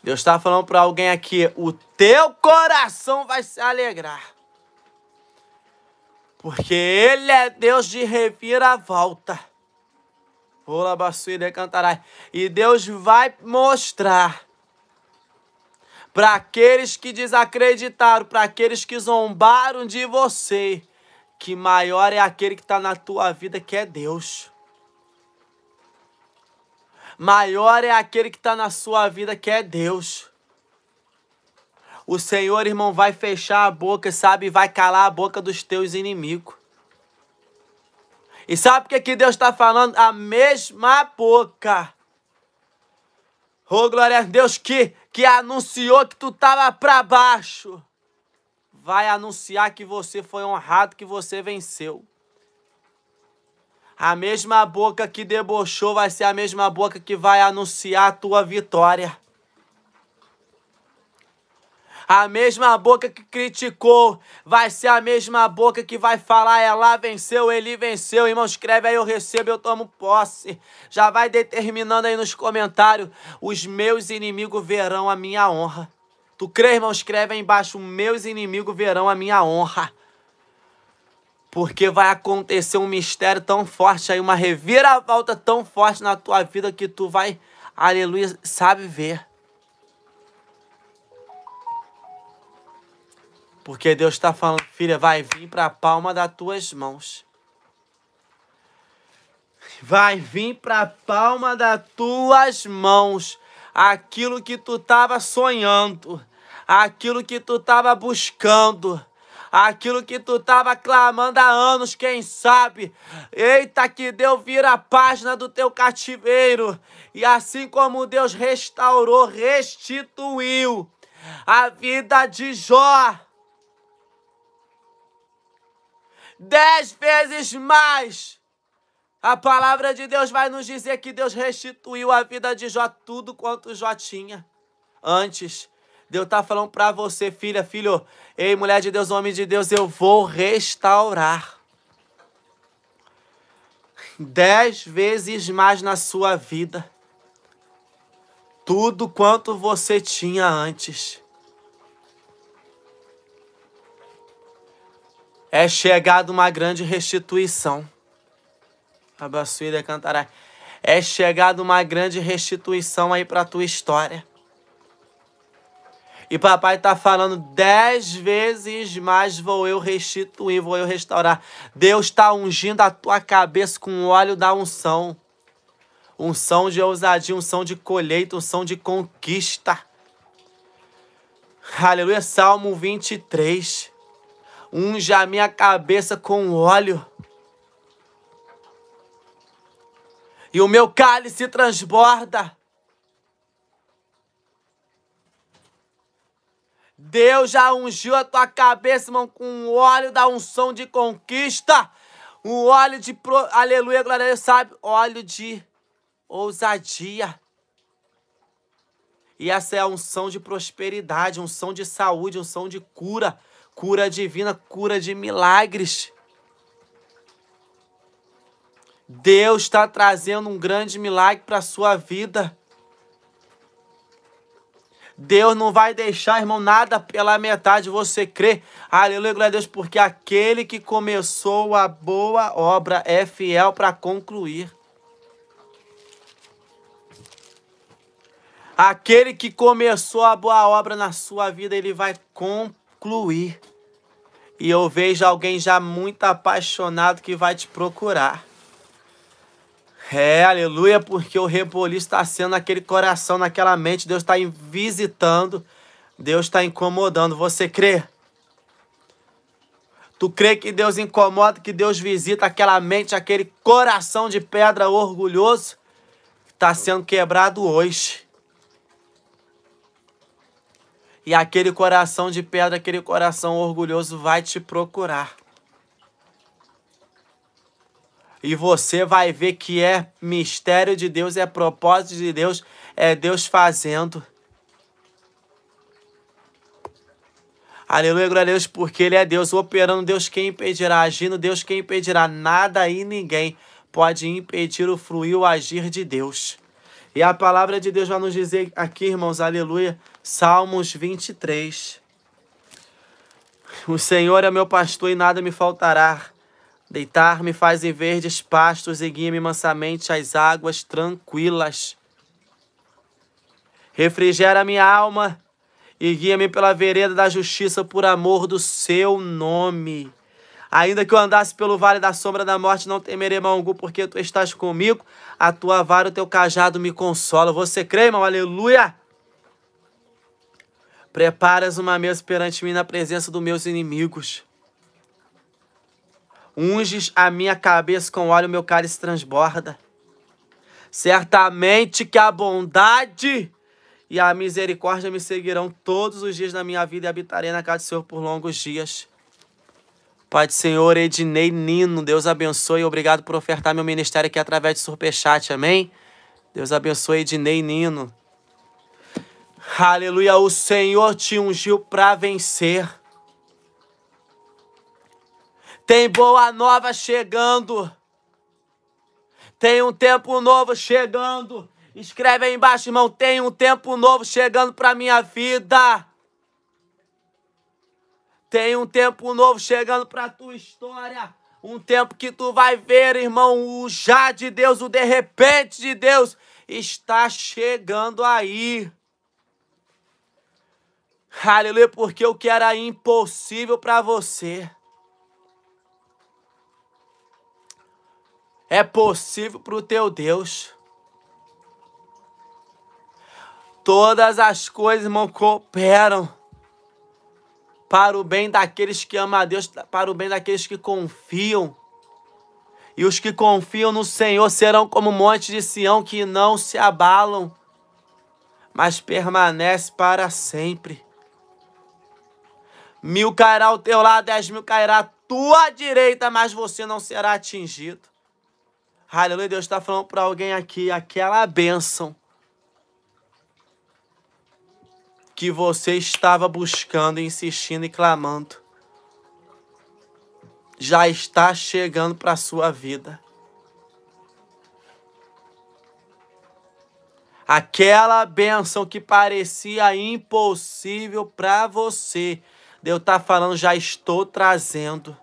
Deus está falando para alguém aqui: o teu coração vai se alegrar. Porque Ele é Deus de reviravolta. Rola, Bassuíra cantará. E Deus vai mostrar para aqueles que desacreditaram, para aqueles que zombaram de você, que maior é aquele que está na tua vida, que é Deus. Maior é aquele que está na sua vida, que é Deus. O Senhor, irmão, vai fechar a boca, sabe? Vai calar a boca dos teus inimigos. E sabe o que, é que Deus está falando? A mesma boca Ô, oh, glória a Deus que, que anunciou que tu tava pra baixo. Vai anunciar que você foi honrado, que você venceu. A mesma boca que debochou vai ser a mesma boca que vai anunciar a tua vitória. A mesma boca que criticou vai ser a mesma boca que vai falar ela é venceu, ele venceu. Irmão, escreve aí, eu recebo, eu tomo posse. Já vai determinando aí nos comentários. Os meus inimigos verão a minha honra. Tu crê, irmão? Escreve aí embaixo. Meus inimigos verão a minha honra. Porque vai acontecer um mistério tão forte aí, uma reviravolta tão forte na tua vida que tu vai, aleluia, sabe ver. Porque Deus está falando, filha, vai vir para a palma das tuas mãos. Vai vir para a palma das tuas mãos aquilo que tu estava sonhando, aquilo que tu estava buscando aquilo que tu tava clamando há anos, quem sabe? Eita, que Deus vira a página do teu cativeiro, e assim como Deus restaurou, restituiu a vida de Jó. dez vezes mais. A palavra de Deus vai nos dizer que Deus restituiu a vida de Jó tudo quanto Jó tinha antes. Deus tá falando para você, filha, filho, ei, mulher de Deus, homem de Deus, eu vou restaurar. Dez vezes mais na sua vida. Tudo quanto você tinha antes. É chegada uma grande restituição. Abaçuída cantará. É chegada uma grande restituição aí para tua história. E papai tá falando dez vezes mais vou eu restituir, vou eu restaurar. Deus está ungindo a tua cabeça com o óleo da unção. Unção de ousadia, unção de colheita, unção de conquista. Aleluia, Salmo 23 unja a minha cabeça com óleo. E o meu cálice transborda. Deus já ungiu a tua cabeça, irmão, com o óleo da unção de conquista. O óleo de, pro... aleluia, glória a Deus, sabe? Óleo de ousadia. E essa é a unção de prosperidade, unção de saúde, unção de cura cura divina, cura de milagres. Deus está trazendo um grande milagre para a sua vida. Deus não vai deixar, irmão, nada pela metade você crê. Aleluia, glória a Deus, porque aquele que começou a boa obra é fiel para concluir. Aquele que começou a boa obra na sua vida, ele vai completar excluir. E eu vejo alguém já muito apaixonado que vai te procurar. É, aleluia, porque o reboliço está sendo naquele coração, naquela mente. Deus está visitando, Deus está incomodando. Você crê? Tu crê que Deus incomoda, que Deus visita aquela mente, aquele coração de pedra orgulhoso? Está sendo quebrado hoje. E aquele coração de pedra, aquele coração orgulhoso vai te procurar. E você vai ver que é mistério de Deus, é propósito de Deus, é Deus fazendo. Aleluia, glória a Deus, porque Ele é Deus, operando Deus quem impedirá, agindo Deus quem impedirá, nada e ninguém pode impedir o fluir, o agir de Deus. E a palavra de Deus vai nos dizer aqui, irmãos, aleluia, Salmos 23. O Senhor é meu pastor e nada me faltará. Deitar-me faz em verdes pastos e guia-me mansamente às águas tranquilas. Refrigera minha alma e guia-me pela vereda da justiça por amor do seu nome. Ainda que eu andasse pelo vale da sombra da morte, não temerei mal algum, porque tu estás comigo. A tua vara, o teu cajado me consola. Você crê, irmão? Aleluia! Preparas uma mesa perante mim na presença dos meus inimigos. Unges a minha cabeça com óleo, meu cálice transborda. Certamente que a bondade e a misericórdia me seguirão todos os dias da minha vida e habitarei na casa do Senhor por longos dias. Pai do Senhor, Ednei Nino, Deus abençoe. Obrigado por ofertar meu ministério aqui através de Superchat, amém? Deus abençoe Ednei Nino. Aleluia, o Senhor te ungiu para vencer. Tem boa nova chegando. Tem um tempo novo chegando. Escreve aí embaixo, irmão. Tem um tempo novo chegando para minha vida. Tem um tempo novo chegando para tua história. Um tempo que tu vai ver, irmão, o já de Deus, o de repente de Deus está chegando aí. Aleluia, porque o que era impossível para você é possível para o teu Deus. Todas as coisas, irmão, cooperam para o bem daqueles que amam a Deus, para o bem daqueles que confiam. E os que confiam no Senhor serão como um monte de Sião que não se abalam, mas permanece para sempre. Mil cairá ao teu lado, dez mil cairá à tua direita, mas você não será atingido. Aleluia, Deus está falando para alguém aqui aquela bênção que você estava buscando, insistindo e clamando. Já está chegando para a sua vida. Aquela bênção que parecia impossível para você Deus está falando, já estou trazendo.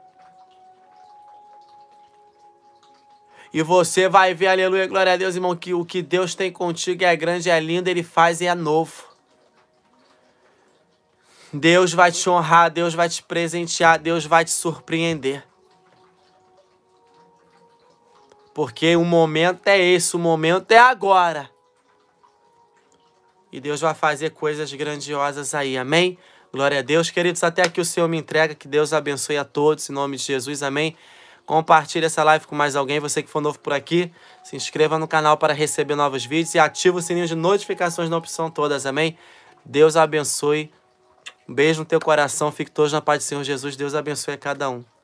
E você vai ver, aleluia, glória a Deus, irmão, que o que Deus tem contigo é grande, é lindo, Ele faz e é novo. Deus vai te honrar, Deus vai te presentear, Deus vai te surpreender. Porque o momento é esse, o momento é agora. E Deus vai fazer coisas grandiosas aí, amém? Glória a Deus. Queridos, até aqui o Senhor me entrega. Que Deus abençoe a todos. Em nome de Jesus, amém. Compartilhe essa live com mais alguém. Você que for novo por aqui, se inscreva no canal para receber novos vídeos e ative o sininho de notificações na opção todas, amém? Deus abençoe. Um beijo no teu coração. Fique todos na paz do Senhor Jesus. Deus abençoe a cada um.